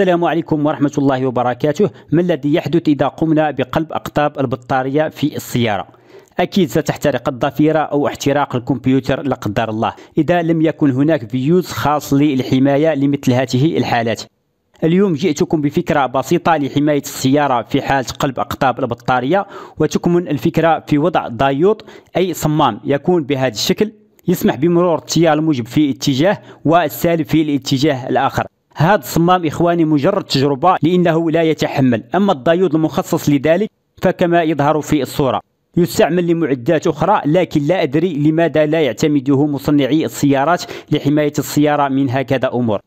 السلام عليكم ورحمة الله وبركاته ما الذي يحدث إذا قمنا بقلب أقطاب البطارية في السيارة؟ أكيد ستحترق الضفيرة أو احتراق الكمبيوتر لا قدر الله إذا لم يكن هناك فيوز خاص للحماية لمثل هذه الحالات اليوم جئتكم بفكرة بسيطة لحماية السيارة في حالة قلب أقطاب البطارية وتكمن الفكرة في وضع دايود أي صمام يكون بهذا الشكل يسمح بمرور التيار الموجب في اتجاه والسالب في الاتجاه الآخر هذا الصمام إخواني مجرد تجربة لأنه لا يتحمل أما الضيود المخصص لذلك فكما يظهر في الصورة يستعمل لمعدات أخرى لكن لا أدري لماذا لا يعتمده مصنعي السيارات لحماية السيارة من هكذا أمور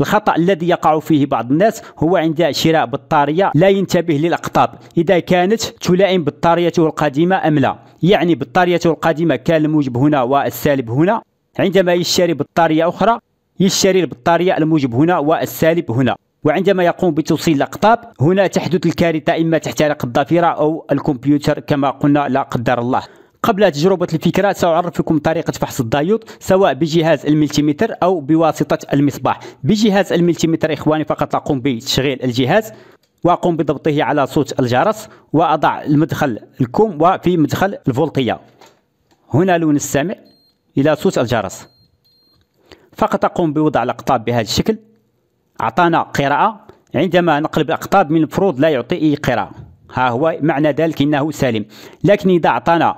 الخطأ الذي يقع فيه بعض الناس هو عند شراء بطارية لا ينتبه للأقطاب إذا كانت تلائم بطاريته القديمة أم لا يعني بطاريته القديمة كان الموجب هنا والسالب هنا عندما يشتري بطارية أخرى يشتري البطارية الموجب هنا والسالب هنا وعندما يقوم بتوصيل الأقطاب هنا تحدث الكارثة إما تحترق الضفيرة أو الكمبيوتر كما قلنا لا قدر الله قبل تجربة الفكرة سأعرفكم طريقة فحص الدايود سواء بجهاز الملتيمتر أو بواسطة المصباح بجهاز الملتيمتر إخواني فقط أقوم بتشغيل الجهاز وأقوم بضبطه على صوت الجرس وأضع المدخل الكوم وفي مدخل الفولتية هنا لون السمع إلى صوت الجرس فقط أقوم بوضع الأقطاب بهذا الشكل أعطانا قراءة عندما نقلب الأقطاب من المفروض لا يعطي أي قراءة ها هو معنى ذلك أنه سالم لكن إذا أعطانا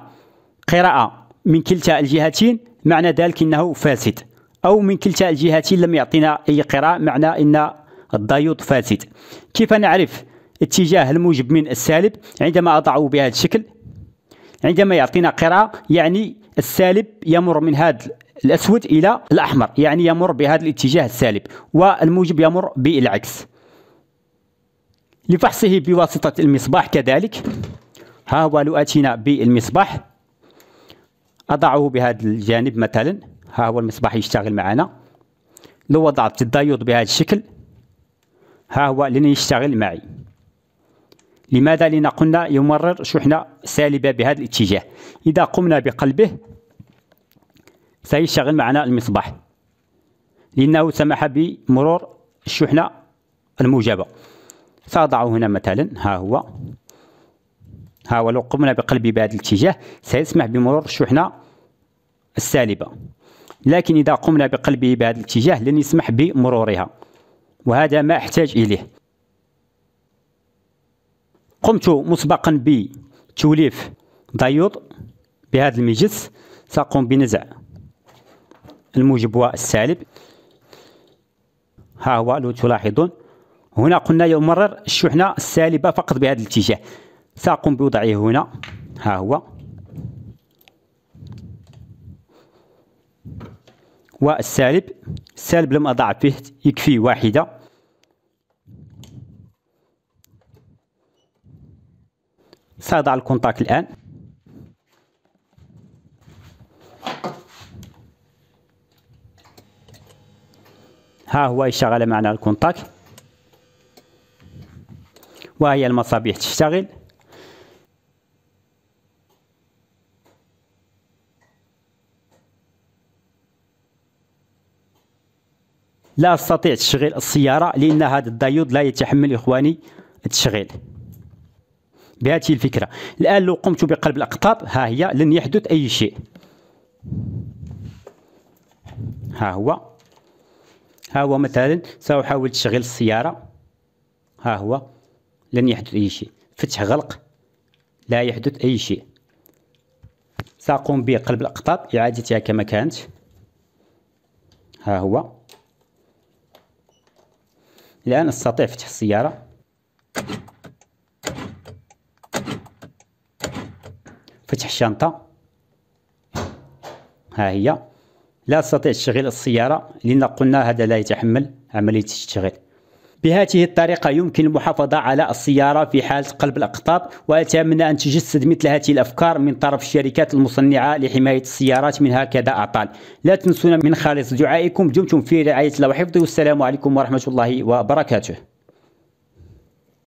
قراءة من كلتا الجهتين معنى ذلك أنه فاسد أو من كلتا الجهتين لم يعطينا أي قراءة معنى أن الضيوط فاسد كيف نعرف اتجاه الموجب من السالب عندما أضعه بهذا الشكل عندما يعطينا قراءة يعني السالب يمر من هذا الأسود إلى الأحمر يعني يمر بهذا الاتجاه السالب والموجب يمر بالعكس لفحصه بواسطة المصباح كذلك ها هو لؤاتنا بالمصباح أضعه بهذا الجانب مثلا ها هو المصباح يشتغل معنا لو وضعت الدايود بهذا الشكل ها هو لن يشتغل معي لماذا؟ لنا قلنا يمرر شحنة سالبة بهذا الاتجاه إذا قمنا بقلبه سيشتغل معنا المصباح لأنه سمح بمرور الشحنة الموجبة سأضع هنا مثلا ها هو ها ولو قمنا بقلبه بهذا الاتجاه سيسمح بمرور الشحنة السالبة لكن إذا قمنا بقلبه بهذا الاتجاه لن يسمح بمرورها وهذا ما أحتاج إليه قمت مسبقا بتوليف دايود بهذا المجلس سأقوم بنزع الموجب والسالب ها هو لو تلاحظون هنا قلنا يمرر الشحنة السالبة فقط بهذا الاتجاه سأقوم بوضعه هنا ها هو والسالب السالب لم أضع فيه يكفي واحدة سأضع الكونتاكت الآن ها هو يشتغل معنا الكونتاك وهي المصابيح تشتغل لا استطيع تشغيل السياره لان هذا الدايود لا يتحمل اخواني التشغيل بهذه الفكره الان لو قمت بقلب الاقطاب ها هي لن يحدث اي شيء ها هو ها هو مثلا سأحاول تشغيل السيارة ها هو لن يحدث أي شيء فتح غلق لا يحدث أي شيء سأقوم بقلب الأقطاب إعادتها كما كانت ها هو الآن أستطيع فتح السيارة فتح الشنطة ها هي لا أستطيع تشغيل السيارة لأن قلنا هذا لا يتحمل عملية التشغيل بهذه الطريقة يمكن المحافظة على السيارة في حالة قلب الأقطاب وأتمنى أن تجسد مثل هذه الأفكار من طرف الشركات المصنعة لحماية السيارات من هكذا أعطال لا تنسونا من خالص دعائكم دمتم في رعاية الله وحفظه والسلام عليكم ورحمة الله وبركاته